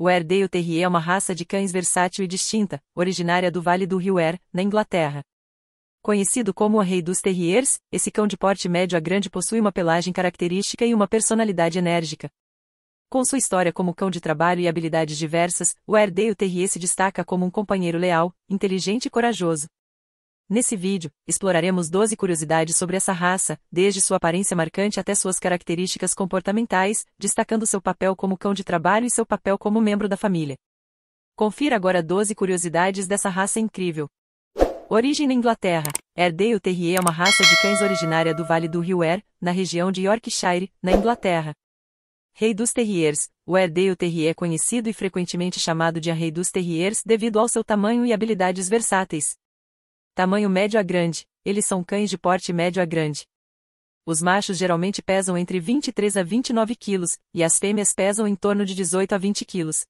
O Airedale Terrier é uma raça de cães versátil e distinta, originária do Vale do Rio Air, na Inglaterra. Conhecido como o Rei dos Terriers, esse cão de porte médio a grande possui uma pelagem característica e uma personalidade enérgica. Com sua história como cão de trabalho e habilidades diversas, o Airedale Terrier se destaca como um companheiro leal, inteligente e corajoso. Nesse vídeo, exploraremos 12 curiosidades sobre essa raça, desde sua aparência marcante até suas características comportamentais, destacando seu papel como cão de trabalho e seu papel como membro da família. Confira agora 12 curiosidades dessa raça incrível. Origem na Inglaterra. Airedale Terrier é uma raça de cães originária do Vale do Rio Air, na região de Yorkshire, na Inglaterra. Rei dos Terriers. O Airedale Terrier é conhecido e frequentemente chamado de a Rei dos Terriers devido ao seu tamanho e habilidades versáteis. Tamanho médio a grande, eles são cães de porte médio a grande. Os machos geralmente pesam entre 23 a 29 quilos, e as fêmeas pesam em torno de 18 a 20 quilos.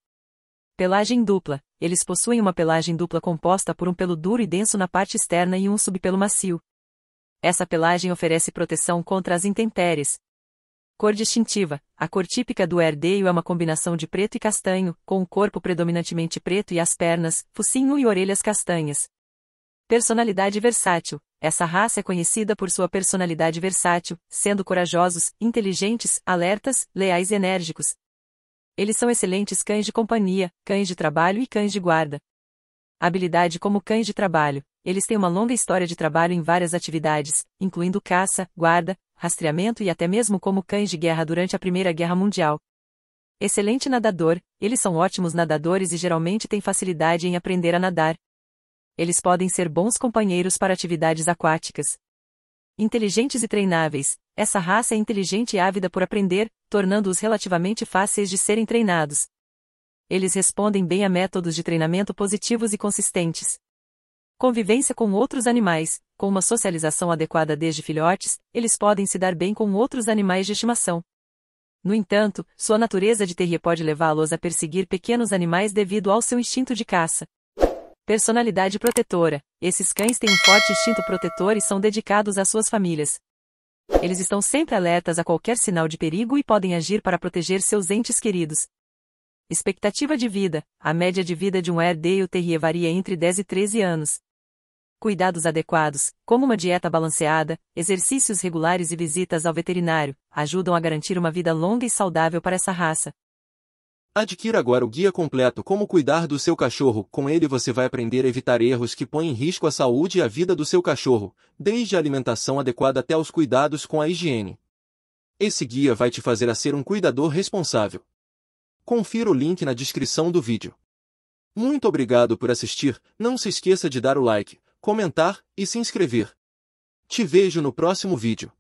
Pelagem dupla. Eles possuem uma pelagem dupla composta por um pelo duro e denso na parte externa e um subpelo macio. Essa pelagem oferece proteção contra as intempéries. Cor distintiva. A cor típica do herdeio é uma combinação de preto e castanho, com o corpo predominantemente preto e as pernas, focinho e orelhas castanhas. Personalidade versátil. Essa raça é conhecida por sua personalidade versátil, sendo corajosos, inteligentes, alertas, leais e enérgicos. Eles são excelentes cães de companhia, cães de trabalho e cães de guarda. Habilidade como cães de trabalho. Eles têm uma longa história de trabalho em várias atividades, incluindo caça, guarda, rastreamento e até mesmo como cães de guerra durante a Primeira Guerra Mundial. Excelente nadador, eles são ótimos nadadores e geralmente têm facilidade em aprender a nadar, eles podem ser bons companheiros para atividades aquáticas. Inteligentes e treináveis, essa raça é inteligente e ávida por aprender, tornando-os relativamente fáceis de serem treinados. Eles respondem bem a métodos de treinamento positivos e consistentes. Convivência com outros animais, com uma socialização adequada desde filhotes, eles podem se dar bem com outros animais de estimação. No entanto, sua natureza de terrier pode levá-los a perseguir pequenos animais devido ao seu instinto de caça. Personalidade protetora. Esses cães têm um forte instinto protetor e são dedicados às suas famílias. Eles estão sempre alertas a qualquer sinal de perigo e podem agir para proteger seus entes queridos. Expectativa de vida. A média de vida de um herdeiro terrier varia entre 10 e 13 anos. Cuidados adequados, como uma dieta balanceada, exercícios regulares e visitas ao veterinário, ajudam a garantir uma vida longa e saudável para essa raça. Adquira agora o guia completo Como Cuidar do Seu Cachorro. Com ele você vai aprender a evitar erros que põem em risco a saúde e a vida do seu cachorro, desde a alimentação adequada até os cuidados com a higiene. Esse guia vai te fazer a ser um cuidador responsável. Confira o link na descrição do vídeo. Muito obrigado por assistir, não se esqueça de dar o like, comentar e se inscrever. Te vejo no próximo vídeo.